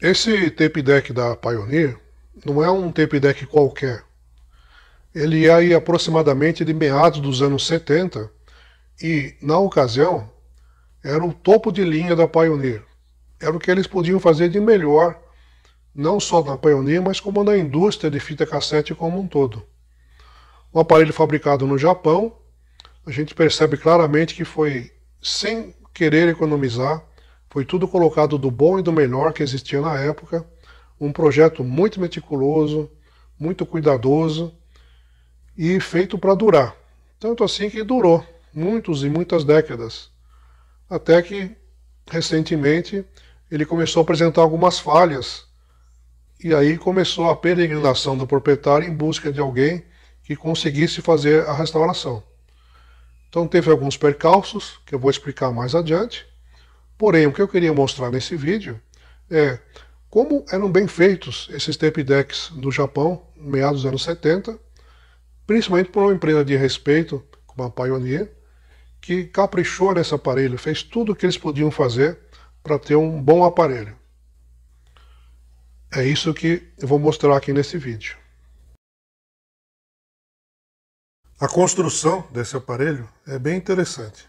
Esse tape deck da Pioneer não é um tape deck qualquer. Ele é aí aproximadamente de meados dos anos 70 e, na ocasião, era o topo de linha da Pioneer. Era o que eles podiam fazer de melhor, não só na Pioneer, mas como na indústria de fita cassete como um todo. Um aparelho fabricado no Japão, a gente percebe claramente que foi sem querer economizar foi tudo colocado do bom e do melhor que existia na época, um projeto muito meticuloso, muito cuidadoso e feito para durar. Tanto assim que durou muitos e muitas décadas. Até que, recentemente, ele começou a apresentar algumas falhas. E aí começou a peregrinação do proprietário em busca de alguém que conseguisse fazer a restauração. Então teve alguns percalços, que eu vou explicar mais adiante, Porém, o que eu queria mostrar nesse vídeo é como eram bem feitos esses tape decks do Japão, meados dos anos 70, principalmente por uma empresa de respeito, como a Pioneer, que caprichou nesse aparelho, fez tudo o que eles podiam fazer para ter um bom aparelho. É isso que eu vou mostrar aqui nesse vídeo. A construção desse aparelho é bem interessante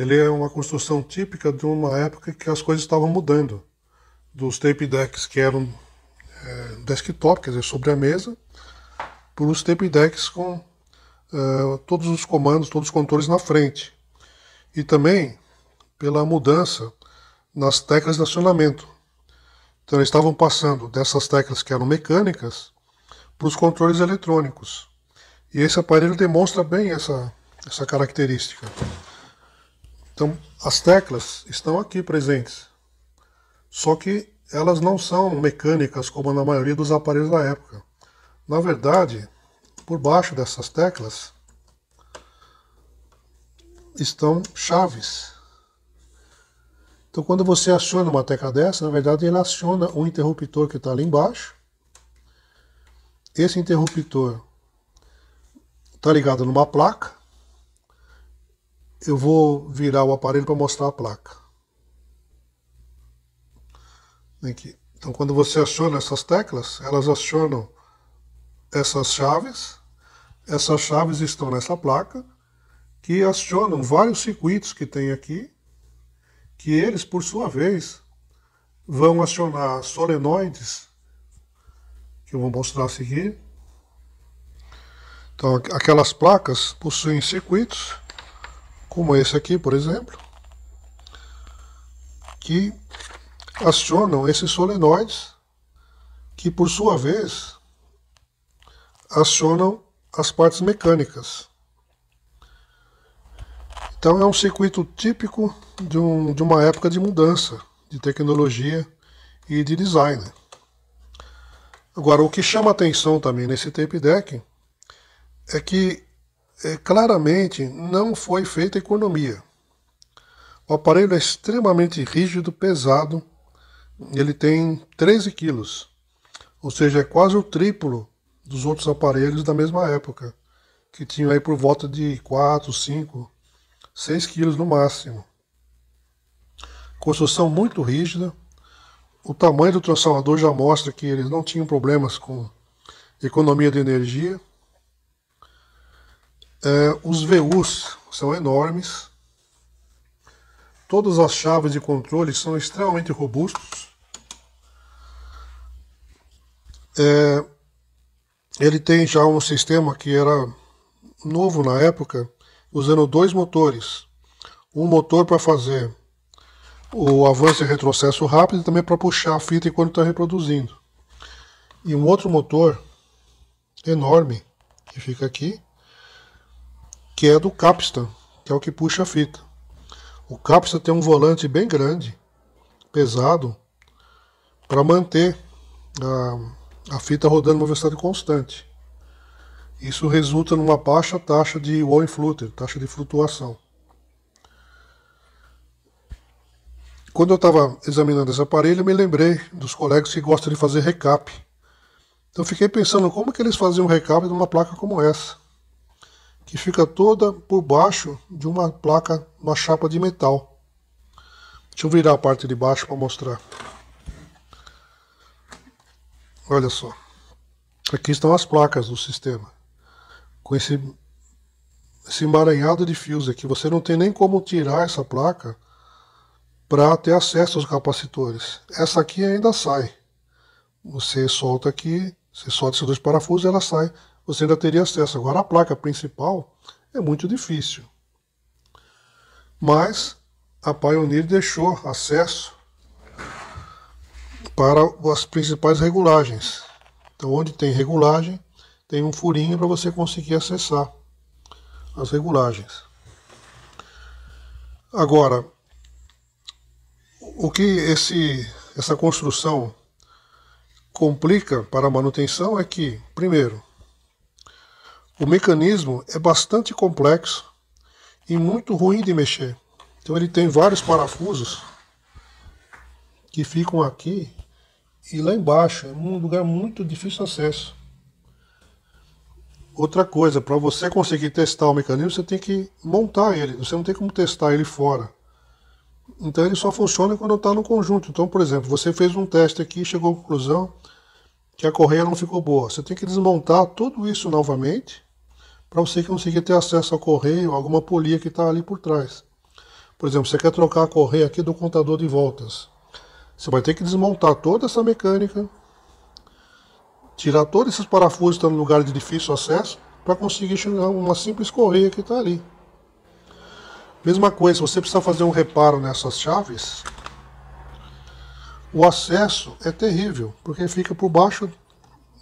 ele é uma construção típica de uma época que as coisas estavam mudando. Dos tape decks que eram é, desktop, quer dizer, sobre a mesa, para os tape decks com é, todos os comandos, todos os controles na frente. E também pela mudança nas teclas de acionamento. Então, eles estavam passando dessas teclas que eram mecânicas para os controles eletrônicos. E esse aparelho demonstra bem essa, essa característica. Então, as teclas estão aqui presentes. Só que elas não são mecânicas como na maioria dos aparelhos da época. Na verdade, por baixo dessas teclas estão chaves. Então, quando você aciona uma tecla dessa, na verdade ele aciona um interruptor que está ali embaixo. Esse interruptor está ligado numa placa eu vou virar o aparelho para mostrar a placa. Aqui. Então, quando você aciona essas teclas, elas acionam essas chaves. Essas chaves estão nessa placa, que acionam vários circuitos que tem aqui, que eles, por sua vez, vão acionar solenoides, que eu vou mostrar a seguir. Então, aquelas placas possuem circuitos como esse aqui, por exemplo, que acionam esses solenoides, que por sua vez acionam as partes mecânicas. Então é um circuito típico de, um, de uma época de mudança de tecnologia e de design. Agora, o que chama atenção também nesse tape deck é que é, claramente não foi feita economia. O aparelho é extremamente rígido, pesado, ele tem 13 quilos, ou seja, é quase o triplo dos outros aparelhos da mesma época, que tinham aí por volta de 4, 5, 6 quilos no máximo. Construção muito rígida, o tamanho do transformador já mostra que eles não tinham problemas com economia de energia. É, os VUs são enormes. Todas as chaves de controle são extremamente robustos. É, ele tem já um sistema que era novo na época, usando dois motores. Um motor para fazer o avanço e retrocesso rápido e também para puxar a fita enquanto está reproduzindo. E um outro motor enorme que fica aqui que é do capstan, que é o que puxa a fita. O capstan tem um volante bem grande, pesado, para manter a, a fita rodando em uma velocidade constante. Isso resulta numa baixa taxa de wall flutter, taxa de flutuação. Quando eu estava examinando esse aparelho, eu me lembrei dos colegas que gostam de fazer recap. Então fiquei pensando como que eles faziam um recap de uma placa como essa que fica toda por baixo de uma placa, uma chapa de metal. Deixa eu virar a parte de baixo para mostrar. Olha só. Aqui estão as placas do sistema. Com esse, esse emaranhado de fios aqui, você não tem nem como tirar essa placa para ter acesso aos capacitores. Essa aqui ainda sai. Você solta aqui, você solta esses dois parafusos e ela sai você ainda teria acesso. Agora a placa principal é muito difícil. Mas a Pioneer deixou acesso para as principais regulagens. Então, onde tem regulagem, tem um furinho para você conseguir acessar as regulagens. Agora, o que esse, essa construção complica para a manutenção é que, primeiro, o mecanismo é bastante complexo e muito ruim de mexer. Então ele tem vários parafusos que ficam aqui e lá embaixo. É um lugar muito difícil de acesso. Outra coisa, para você conseguir testar o mecanismo, você tem que montar ele. Você não tem como testar ele fora. Então ele só funciona quando está no conjunto. Então, por exemplo, você fez um teste aqui e chegou à conclusão que a correia não ficou boa. Você tem que desmontar tudo isso novamente para você conseguir ter acesso ao correio, alguma polia que está ali por trás. Por exemplo, você quer trocar a correia aqui do contador de voltas. Você vai ter que desmontar toda essa mecânica, tirar todos esses parafusos que estão no lugar de difícil acesso, para conseguir chegar uma simples correia que está ali. Mesma coisa, se você precisar fazer um reparo nessas chaves, o acesso é terrível, porque fica por baixo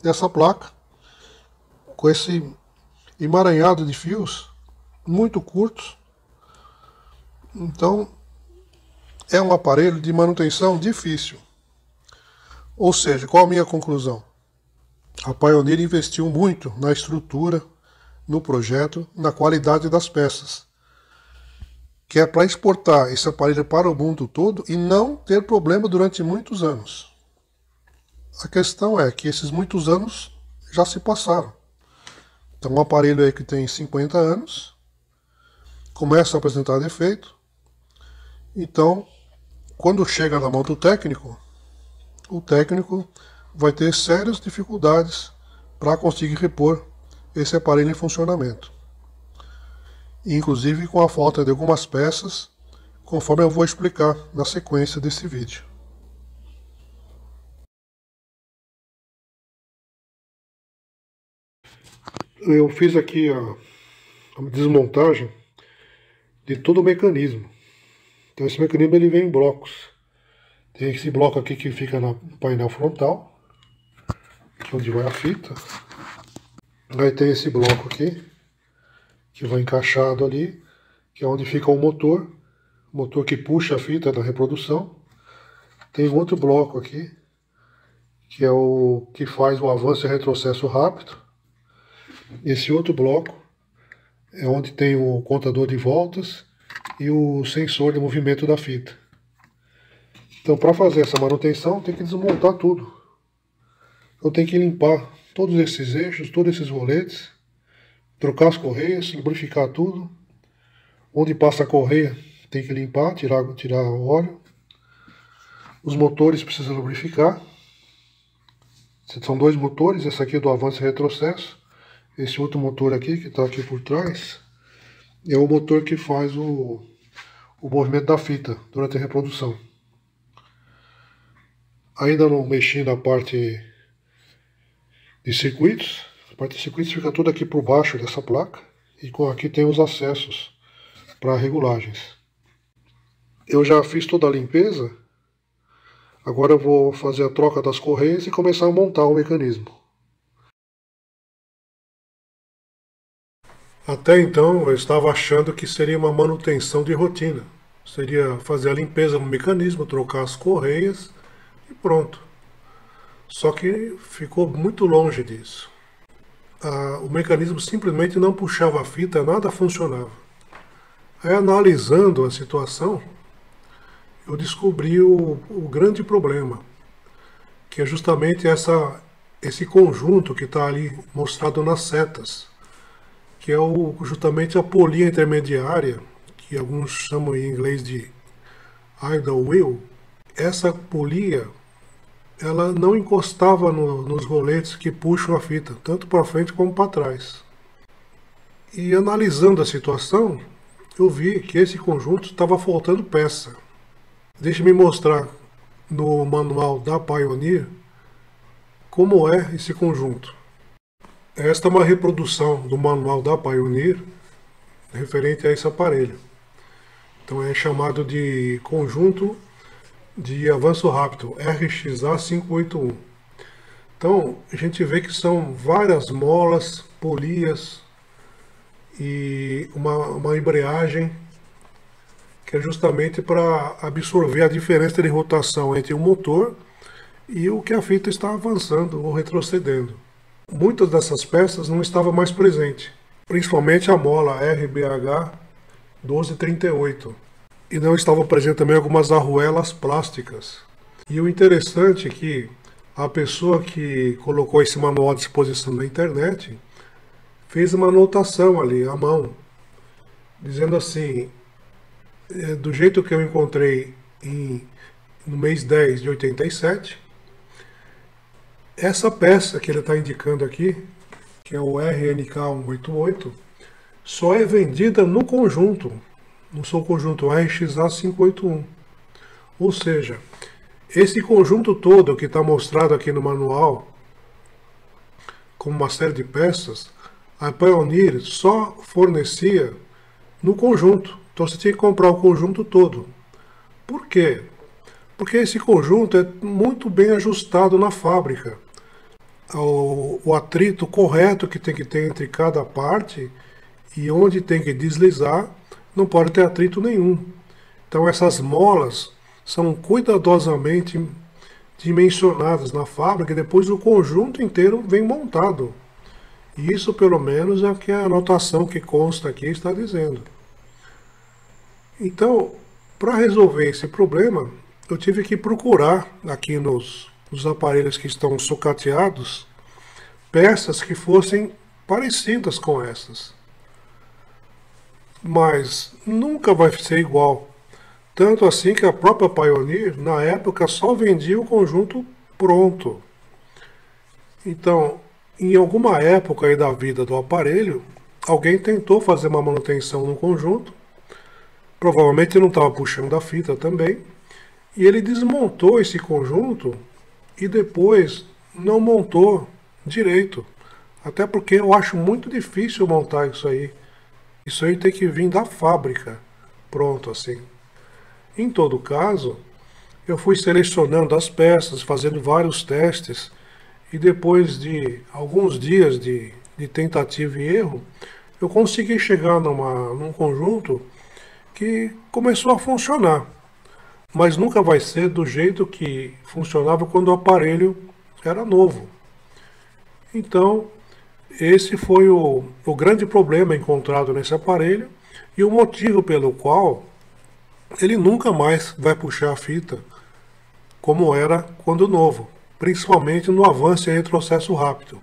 dessa placa, com esse emaranhado de fios muito curtos. Então, é um aparelho de manutenção difícil. Ou seja, qual a minha conclusão? A Pioneer investiu muito na estrutura, no projeto, na qualidade das peças, que é para exportar esse aparelho para o mundo todo e não ter problema durante muitos anos. A questão é que esses muitos anos já se passaram. Então, um aparelho aí que tem 50 anos começa a apresentar defeito. Então, quando chega na mão do técnico, o técnico vai ter sérias dificuldades para conseguir repor esse aparelho em funcionamento. Inclusive com a falta de algumas peças, conforme eu vou explicar na sequência desse vídeo. eu fiz aqui a, a desmontagem de todo o mecanismo. Então esse mecanismo ele vem em blocos. Tem esse bloco aqui que fica no painel frontal, é onde vai a fita. Aí tem esse bloco aqui, que vai encaixado ali, que é onde fica o motor, o motor que puxa a fita da reprodução. Tem outro bloco aqui, que é o que faz o avanço e retrocesso rápido. Esse outro bloco é onde tem o contador de voltas e o sensor de movimento da fita. Então, para fazer essa manutenção, tem que desmontar tudo. Eu tenho que limpar todos esses eixos, todos esses roletes, trocar as correias, lubrificar tudo. Onde passa a correia, tem que limpar, tirar, tirar o óleo. Os motores precisam lubrificar. São dois motores, esse aqui é do avanço e retrocesso. Esse outro motor aqui, que está aqui por trás, é o motor que faz o, o movimento da fita durante a reprodução. Ainda não mexi na parte de circuitos. A parte de circuitos fica toda aqui por baixo dessa placa. E aqui tem os acessos para regulagens. Eu já fiz toda a limpeza. Agora eu vou fazer a troca das correias e começar a montar o mecanismo. Até então eu estava achando que seria uma manutenção de rotina. Seria fazer a limpeza no mecanismo, trocar as correias e pronto. Só que ficou muito longe disso. Ah, o mecanismo simplesmente não puxava a fita, nada funcionava. Aí, analisando a situação, eu descobri o, o grande problema, que é justamente essa, esse conjunto que está ali mostrado nas setas que é o, justamente a polia intermediária, que alguns chamam em inglês de idle wheel. Essa polia ela não encostava no, nos roletes que puxam a fita, tanto para frente como para trás. E analisando a situação, eu vi que esse conjunto estava faltando peça. Deixe-me mostrar no manual da Pioneer como é esse conjunto. Esta é uma reprodução do manual da Pioneer referente a esse aparelho. Então é chamado de conjunto de avanço rápido, RXA581. Então a gente vê que são várias molas, polias e uma, uma embreagem que é justamente para absorver a diferença de rotação entre o motor e o que a fita está avançando ou retrocedendo muitas dessas peças não estavam mais presentes, principalmente a mola RBH 1238. E não estavam presentes também algumas arruelas plásticas. E o interessante é que a pessoa que colocou esse manual à disposição na internet fez uma anotação ali à mão, dizendo assim: é, do jeito que eu encontrei em, no mês 10 de 87, essa peça que ele está indicando aqui, que é o RNK 188, só é vendida no conjunto, no seu conjunto RXA 581. Ou seja, esse conjunto todo que está mostrado aqui no manual, como uma série de peças, a Pioneer só fornecia no conjunto. Então você tinha que comprar o conjunto todo. Por quê? Porque esse conjunto é muito bem ajustado na fábrica o, o atrito correto que tem que ter entre cada parte e onde tem que deslizar, não pode ter atrito nenhum. Então essas molas são cuidadosamente dimensionadas na fábrica e depois o conjunto inteiro vem montado. E isso pelo menos é o que a anotação que consta aqui está dizendo. Então, para resolver esse problema, eu tive que procurar aqui nos os aparelhos que estão sucateados peças que fossem parecidas com essas. Mas nunca vai ser igual. Tanto assim que a própria Pioneer, na época, só vendia o conjunto pronto. Então, em alguma época aí da vida do aparelho, alguém tentou fazer uma manutenção no conjunto, provavelmente não estava puxando a fita também, e ele desmontou esse conjunto e depois não montou direito. Até porque eu acho muito difícil montar isso aí. Isso aí tem que vir da fábrica, pronto assim. Em todo caso, eu fui selecionando as peças, fazendo vários testes, e depois de alguns dias de, de tentativa e erro, eu consegui chegar numa, num conjunto que começou a funcionar mas nunca vai ser do jeito que funcionava quando o aparelho era novo. Então, esse foi o, o grande problema encontrado nesse aparelho e o motivo pelo qual ele nunca mais vai puxar a fita como era quando novo, principalmente no avanço e retrocesso rápido.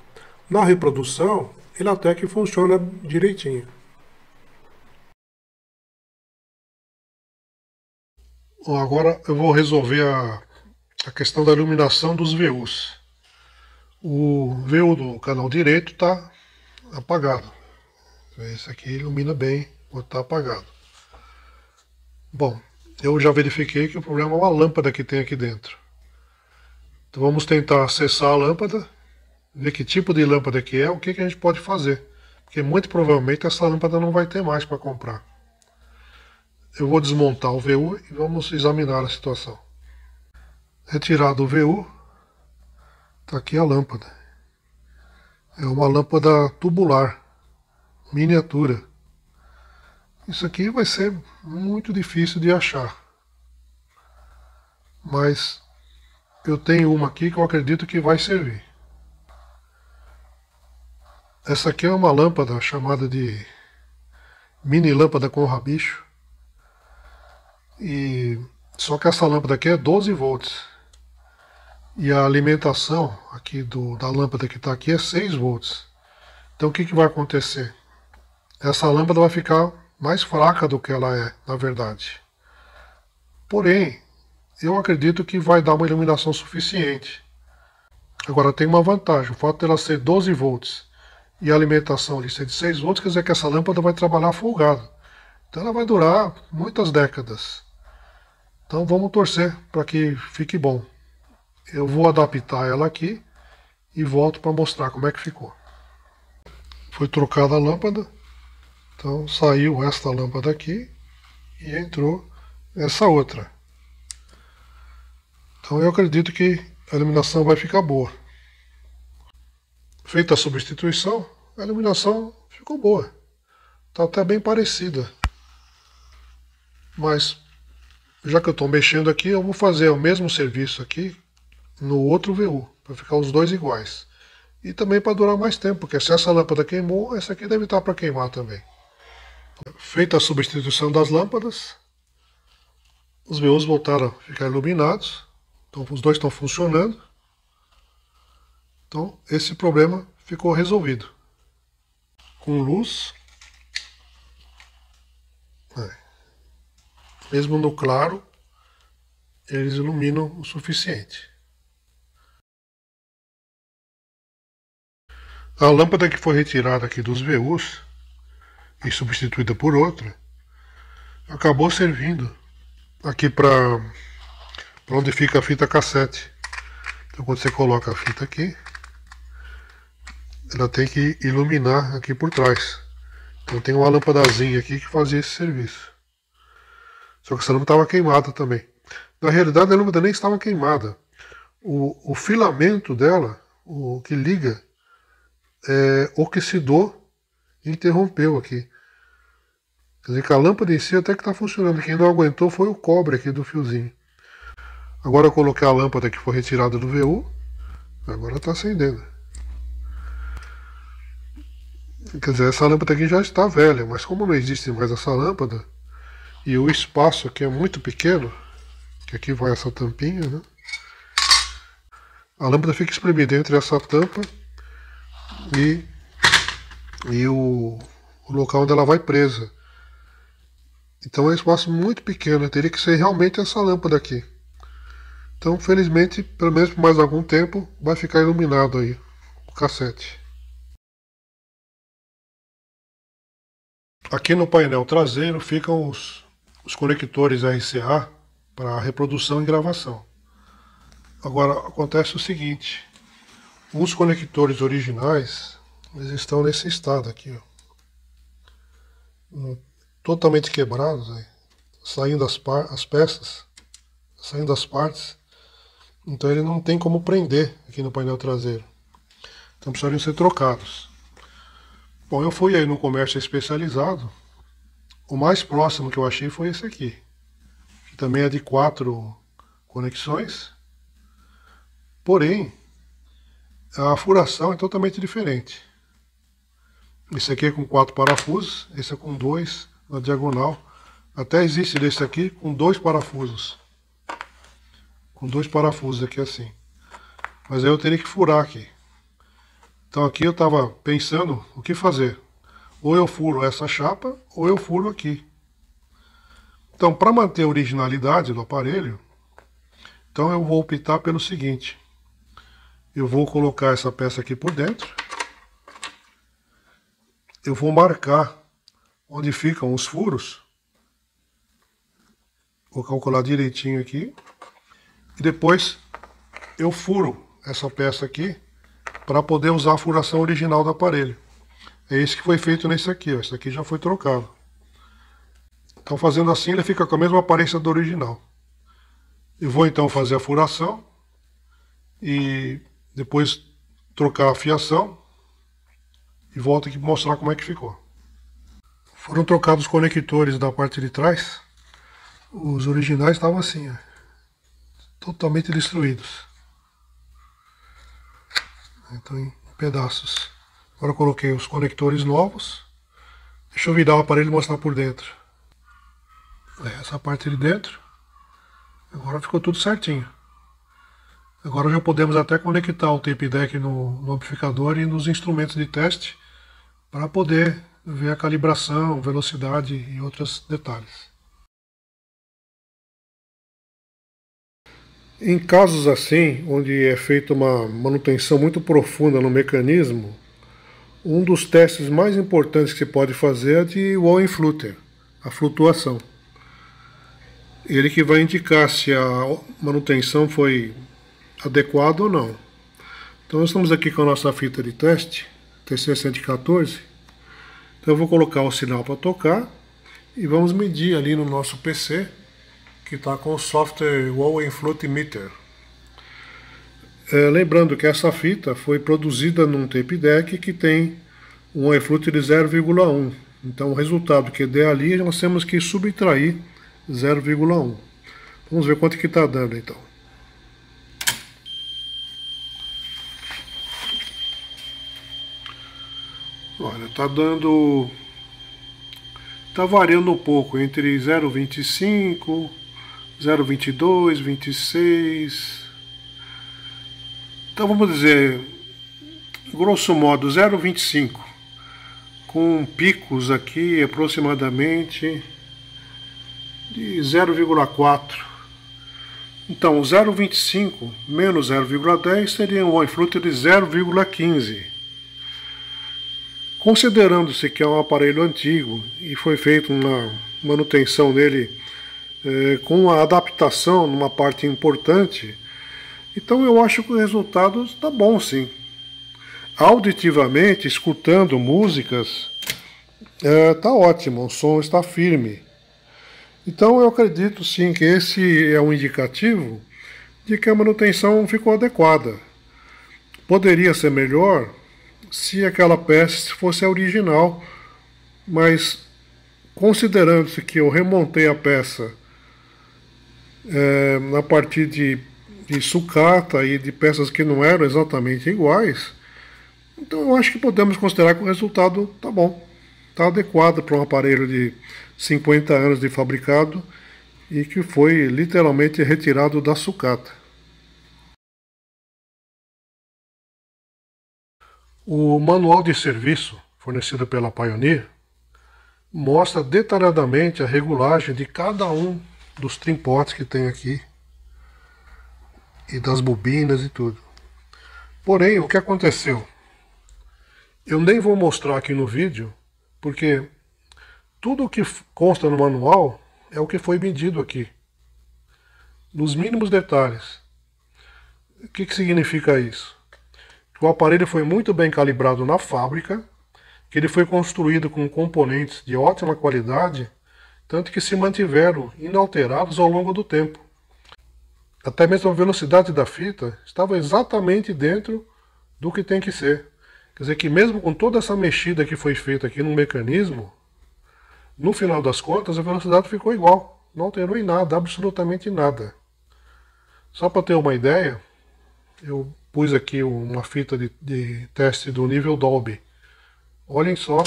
Na reprodução, ele até que funciona direitinho. Agora eu vou resolver a, a questão da iluminação dos VUs. O VU do canal direito está apagado. Esse aqui ilumina bem, ou está apagado. Bom, eu já verifiquei que o problema é uma lâmpada que tem aqui dentro. Então vamos tentar acessar a lâmpada, ver que tipo de lâmpada que é, o que, que a gente pode fazer. Porque muito provavelmente essa lâmpada não vai ter mais para comprar. Eu vou desmontar o VU e vamos examinar a situação. Retirado o VU, está aqui a lâmpada. É uma lâmpada tubular, miniatura. Isso aqui vai ser muito difícil de achar. Mas eu tenho uma aqui que eu acredito que vai servir. Essa aqui é uma lâmpada chamada de mini lâmpada com rabicho e só que essa lâmpada aqui é 12 volts. E a alimentação aqui do, da lâmpada que está aqui é 6 volts. Então o que, que vai acontecer? Essa lâmpada vai ficar mais fraca do que ela é, na verdade. Porém, eu acredito que vai dar uma iluminação suficiente. Agora tem uma vantagem, o fato dela ser 12 volts e a alimentação ali ser de 6 volts, quer dizer que essa lâmpada vai trabalhar folgado. Então ela vai durar muitas décadas. Então vamos torcer para que fique bom. Eu vou adaptar ela aqui e volto para mostrar como é que ficou. Foi trocada a lâmpada, então saiu esta lâmpada aqui e entrou essa outra. Então eu acredito que a iluminação vai ficar boa. Feita a substituição, a iluminação ficou boa. Está até bem parecida. Mas já que eu estou mexendo aqui, eu vou fazer o mesmo serviço aqui no outro VU, para ficar os dois iguais. E também para durar mais tempo, porque se essa lâmpada queimou, essa aqui deve estar tá para queimar também. Feita a substituição das lâmpadas, os VUs voltaram a ficar iluminados, então os dois estão funcionando. Então esse problema ficou resolvido. Com luz, mesmo no claro, eles iluminam o suficiente. A lâmpada que foi retirada aqui dos VUs e substituída por outra acabou servindo aqui para onde fica a fita cassete. Então quando você coloca a fita aqui, ela tem que iluminar aqui por trás. Então tem uma lâmpadazinha aqui que fazia esse serviço. Só que essa lâmpada estava queimada também. Na realidade, a lâmpada nem estava queimada. O, o filamento dela, o que liga, é, oxidou e interrompeu aqui. Quer dizer que a lâmpada em si até que está funcionando. Quem não aguentou foi o cobre aqui do fiozinho. Agora eu coloquei a lâmpada que foi retirada do VU. Agora está acendendo. Quer dizer, essa lâmpada aqui já está velha, mas como não existe mais essa lâmpada, e o espaço aqui é muito pequeno, que aqui vai essa tampinha, né? A lâmpada fica espremida entre essa tampa e, e o, o local onde ela vai presa. Então é um espaço muito pequeno, teria que ser realmente essa lâmpada aqui. Então, felizmente, pelo menos por mais algum tempo, vai ficar iluminado aí o cassete. Aqui no painel traseiro ficam os, os conectores RCA para reprodução e gravação. Agora acontece o seguinte, os conectores originais eles estão nesse estado aqui, ó, totalmente quebrados, aí, saindo as, as peças, saindo as partes, então ele não tem como prender aqui no painel traseiro, então precisariam ser trocados. Bom, eu fui aí no comércio especializado, o mais próximo que eu achei foi esse aqui, que também é de quatro conexões, porém a furação é totalmente diferente. Esse aqui é com quatro parafusos, esse é com dois na diagonal. Até existe desse aqui com dois parafusos. Com dois parafusos aqui assim. Mas aí eu teria que furar aqui. Então aqui eu estava pensando o que fazer. Ou eu furo essa chapa, ou eu furo aqui. Então, para manter a originalidade do aparelho, então eu vou optar pelo seguinte. Eu vou colocar essa peça aqui por dentro. Eu vou marcar onde ficam os furos. Vou calcular direitinho aqui. E depois eu furo essa peça aqui para poder usar a furação original do aparelho. É esse que foi feito nesse aqui, ó. Esse aqui já foi trocado. Então fazendo assim ele fica com a mesma aparência do original. Eu vou então fazer a furação e depois trocar a fiação e volto aqui para mostrar como é que ficou. Foram trocados os conectores da parte de trás. Os originais estavam assim, ó, totalmente destruídos. Então em pedaços. Agora eu coloquei os conectores novos. Deixa eu virar o aparelho e mostrar por dentro. É, essa parte de dentro. Agora ficou tudo certinho. Agora já podemos até conectar o tape deck no, no amplificador e nos instrumentos de teste para poder ver a calibração, velocidade e outros detalhes. Em casos assim, onde é feita uma manutenção muito profunda no mecanismo, um dos testes mais importantes que se pode fazer é de flutter, a flutuação. Ele que vai indicar se a manutenção foi adequada ou não. Então nós estamos aqui com a nossa fita de teste, TC114. Então eu vou colocar o sinal para tocar e vamos medir ali no nosso PC, que está com o software flutter Meter. É, lembrando que essa fita foi produzida num tape deck que tem um eflúte de 0,1. Então o resultado que der ali, nós temos que subtrair 0,1. Vamos ver quanto que está dando então. Olha, está dando... Está variando um pouco, entre 0,25, 0,22, 26... Então vamos dizer, grosso modo, 0,25, com picos aqui aproximadamente de 0,4. Então 0,25 menos 0,10 seria um influxo de 0,15. Considerando-se que é um aparelho antigo e foi feita uma manutenção dele eh, com a adaptação numa parte importante, então eu acho que o resultado está bom sim. Auditivamente, escutando músicas, está é, tá ótimo, o som está firme. Então eu acredito sim que esse é um indicativo de que a manutenção ficou adequada. Poderia ser melhor se aquela peça fosse a original, mas considerando-se que eu remontei a peça é, a partir de de sucata e de peças que não eram exatamente iguais. Então eu acho que podemos considerar que o resultado está bom, está adequado para um aparelho de 50 anos de fabricado e que foi literalmente retirado da sucata. O manual de serviço fornecido pela Pioneer mostra detalhadamente a regulagem de cada um dos trimpotes que tem aqui e das bobinas e tudo. Porém, o que aconteceu? Eu nem vou mostrar aqui no vídeo, porque tudo o que consta no manual é o que foi medido aqui, nos mínimos detalhes. O que, que significa isso? Que o aparelho foi muito bem calibrado na fábrica, que ele foi construído com componentes de ótima qualidade, tanto que se mantiveram inalterados ao longo do tempo até mesmo a velocidade da fita, estava exatamente dentro do que tem que ser. Quer dizer que mesmo com toda essa mexida que foi feita aqui no mecanismo, no final das contas a velocidade ficou igual. Não alterou em nada, absolutamente nada. Só para ter uma ideia, eu pus aqui uma fita de, de teste do nível Dolby. Olhem só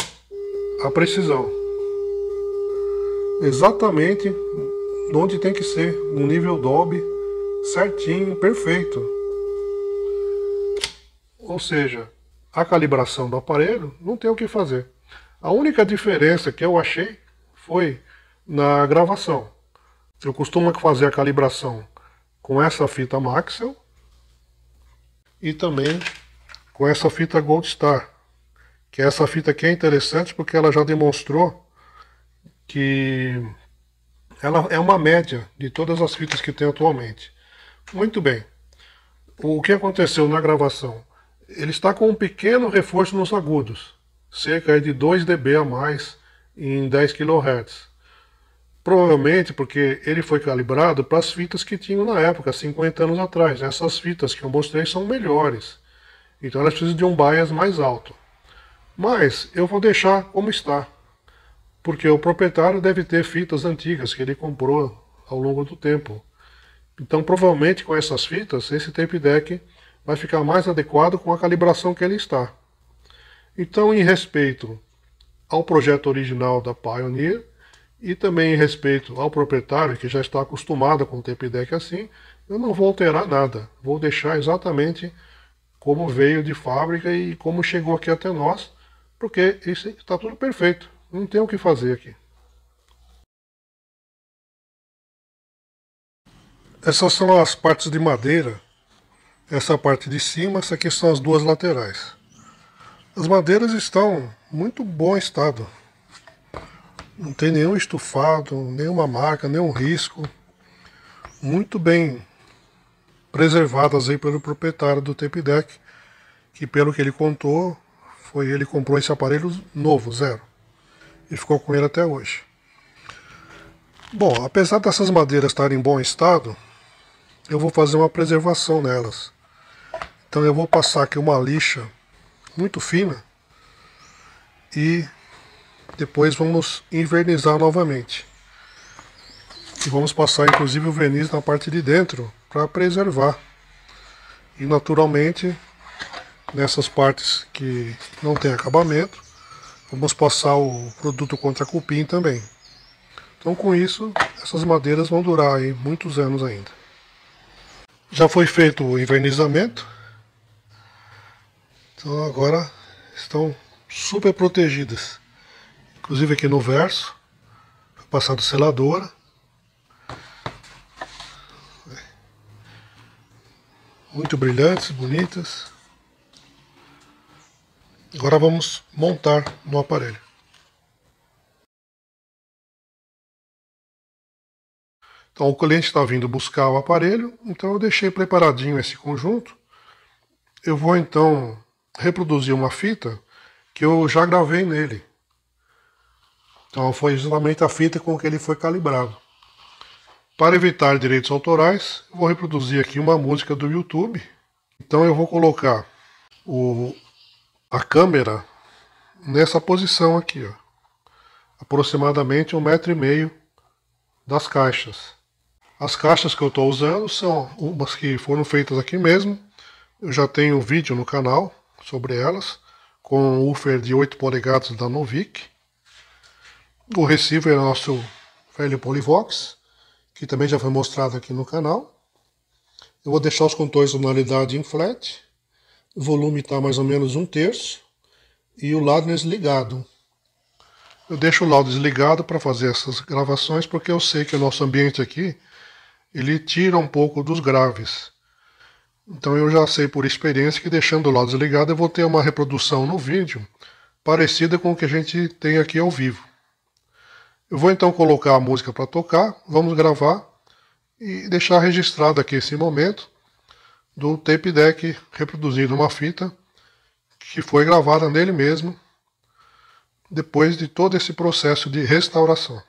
a precisão. Exatamente onde tem que ser, no nível Dolby, certinho, perfeito. Ou seja, a calibração do aparelho não tem o que fazer. A única diferença que eu achei foi na gravação. Eu costumo fazer a calibração com essa fita Maxell e também com essa fita Gold Star. Que é essa fita aqui é interessante porque ela já demonstrou que ela é uma média de todas as fitas que tem atualmente. Muito bem. O que aconteceu na gravação? Ele está com um pequeno reforço nos agudos, cerca de 2 dB a mais em 10 kHz. Provavelmente porque ele foi calibrado para as fitas que tinham na época, 50 anos atrás. Né? Essas fitas que eu mostrei são melhores. Então elas precisam de um bias mais alto. Mas eu vou deixar como está. Porque o proprietário deve ter fitas antigas que ele comprou ao longo do tempo. Então, provavelmente com essas fitas, esse tape deck vai ficar mais adequado com a calibração que ele está. Então, em respeito ao projeto original da Pioneer e também em respeito ao proprietário que já está acostumado com o tape deck assim, eu não vou alterar nada. Vou deixar exatamente como veio de fábrica e como chegou aqui até nós, porque isso está tudo perfeito. Não tem o que fazer aqui. Essas são as partes de madeira. Essa parte de cima, essa aqui são as duas laterais. As madeiras estão muito bom estado. Não tem nenhum estufado, nenhuma marca, nenhum risco. Muito bem preservadas aí pelo proprietário do Tape Deck, que pelo que ele contou, foi ele comprou esse aparelho novo, zero. E ficou com ele até hoje. Bom, apesar dessas madeiras estarem em bom estado, eu vou fazer uma preservação nelas. Então eu vou passar aqui uma lixa muito fina e depois vamos invernizar novamente. E vamos passar inclusive o verniz na parte de dentro para preservar. E naturalmente nessas partes que não tem acabamento, vamos passar o produto contra cupim também. Então com isso, essas madeiras vão durar aí muitos anos ainda. Já foi feito o envernizamento, Então agora estão super protegidas. Inclusive aqui no verso, foi passado seladora. Muito brilhantes, bonitas. Agora vamos montar no aparelho. Então o cliente está vindo buscar o aparelho, então eu deixei preparadinho esse conjunto. Eu vou então reproduzir uma fita que eu já gravei nele. Então foi justamente a fita com que ele foi calibrado. Para evitar direitos autorais, eu vou reproduzir aqui uma música do YouTube. Então eu vou colocar o, a câmera nessa posição aqui, ó, aproximadamente um metro e meio das caixas. As caixas que eu estou usando são umas que foram feitas aqui mesmo. Eu já tenho um vídeo no canal sobre elas, com um woofer de 8 polegadas da Novik. O receiver é nosso velho Polivox, que também já foi mostrado aqui no canal. Eu vou deixar os contornos de tonalidade em flat. O volume está mais ou menos um terço. E o lado desligado. Eu deixo o lado desligado para fazer essas gravações, porque eu sei que o nosso ambiente aqui ele tira um pouco dos graves. Então eu já sei por experiência que deixando o lado desligado eu vou ter uma reprodução no vídeo parecida com o que a gente tem aqui ao vivo. Eu vou então colocar a música para tocar, vamos gravar e deixar registrado aqui esse momento do tape deck reproduzindo uma fita que foi gravada nele mesmo depois de todo esse processo de restauração.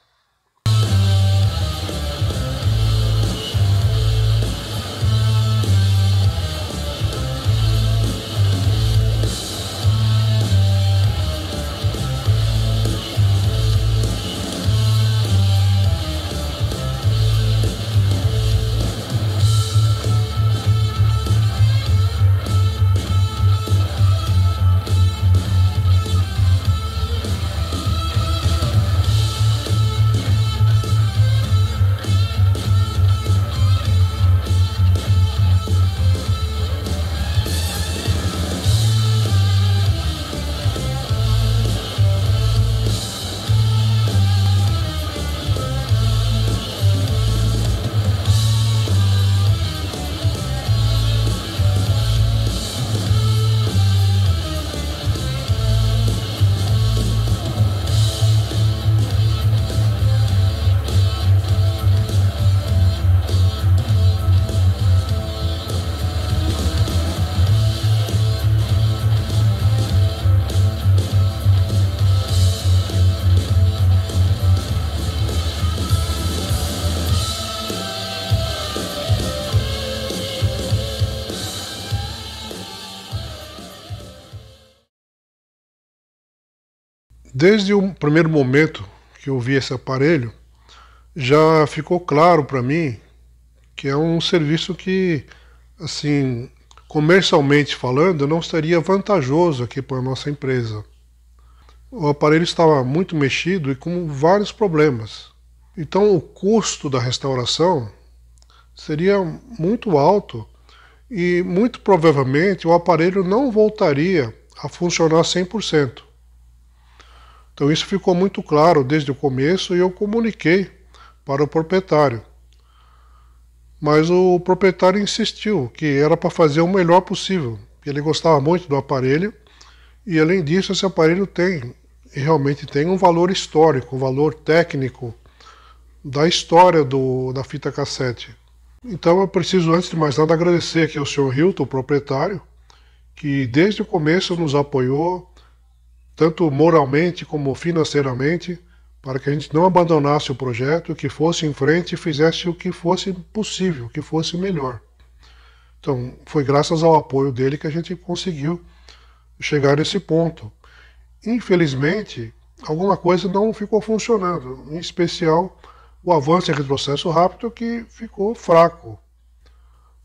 Desde o primeiro momento que eu vi esse aparelho, já ficou claro para mim que é um serviço que, assim, comercialmente falando, não seria vantajoso aqui para a nossa empresa. O aparelho estava muito mexido e com vários problemas. Então, o custo da restauração seria muito alto e muito provavelmente o aparelho não voltaria a funcionar 100%. Então isso ficou muito claro desde o começo e eu comuniquei para o proprietário. Mas o proprietário insistiu que era para fazer o melhor possível. Ele gostava muito do aparelho e além disso esse aparelho tem realmente tem um valor histórico, um valor técnico da história do, da fita cassete. Então eu preciso, antes de mais nada, agradecer aqui ao Sr. Hilton, o proprietário, que desde o começo nos apoiou, tanto moralmente como financeiramente, para que a gente não abandonasse o projeto, que fosse em frente e fizesse o que fosse possível, o que fosse melhor. Então, foi graças ao apoio dele que a gente conseguiu chegar nesse ponto. Infelizmente, alguma coisa não ficou funcionando, em especial o avanço e retrocesso rápido que ficou fraco.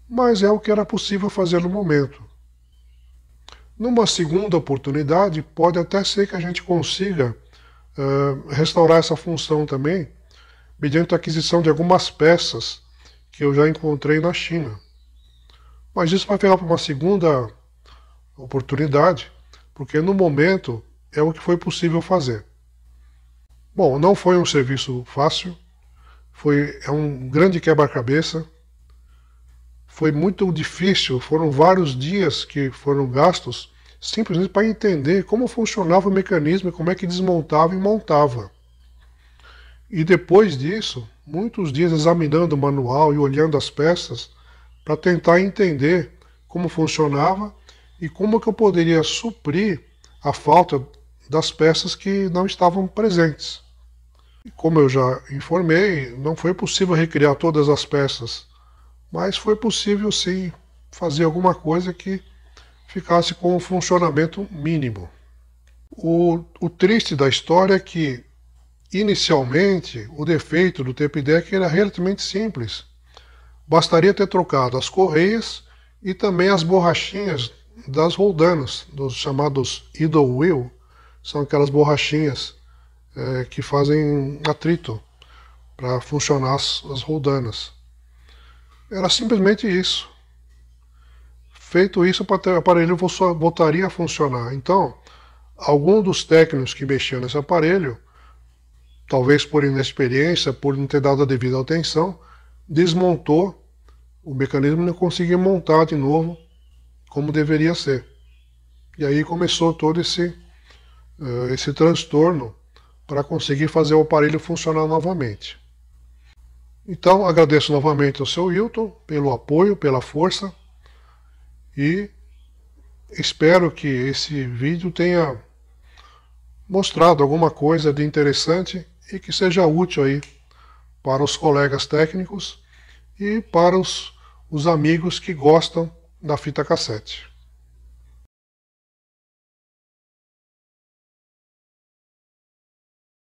Mas é o que era possível fazer no momento. Numa segunda oportunidade, pode até ser que a gente consiga uh, restaurar essa função também, mediante a aquisição de algumas peças que eu já encontrei na China. Mas isso vai ficar para uma segunda oportunidade, porque no momento é o que foi possível fazer. Bom, não foi um serviço fácil, foi é um grande quebra-cabeça foi muito difícil, foram vários dias que foram gastos simplesmente para entender como funcionava o mecanismo e como é que desmontava e montava. E depois disso, muitos dias examinando o manual e olhando as peças para tentar entender como funcionava e como que eu poderia suprir a falta das peças que não estavam presentes. E como eu já informei, não foi possível recriar todas as peças mas foi possível sim fazer alguma coisa que ficasse com um funcionamento mínimo. O, o triste da história é que, inicialmente, o defeito do deck era relativamente simples. Bastaria ter trocado as correias e também as borrachinhas das roldanas, dos chamados idle wheel, são aquelas borrachinhas é, que fazem atrito para funcionar as, as roldanas. Era simplesmente isso. Feito isso, o aparelho voltaria a funcionar. Então, algum dos técnicos que mexiam nesse aparelho, talvez por inexperiência, por não ter dado a devida atenção, desmontou o mecanismo e não conseguiu montar de novo como deveria ser. E aí começou todo esse, eh, esse transtorno para conseguir fazer o aparelho funcionar novamente. Então agradeço novamente ao seu Wilton pelo apoio, pela força e espero que esse vídeo tenha mostrado alguma coisa de interessante e que seja útil aí para os colegas técnicos e para os, os amigos que gostam da fita cassete.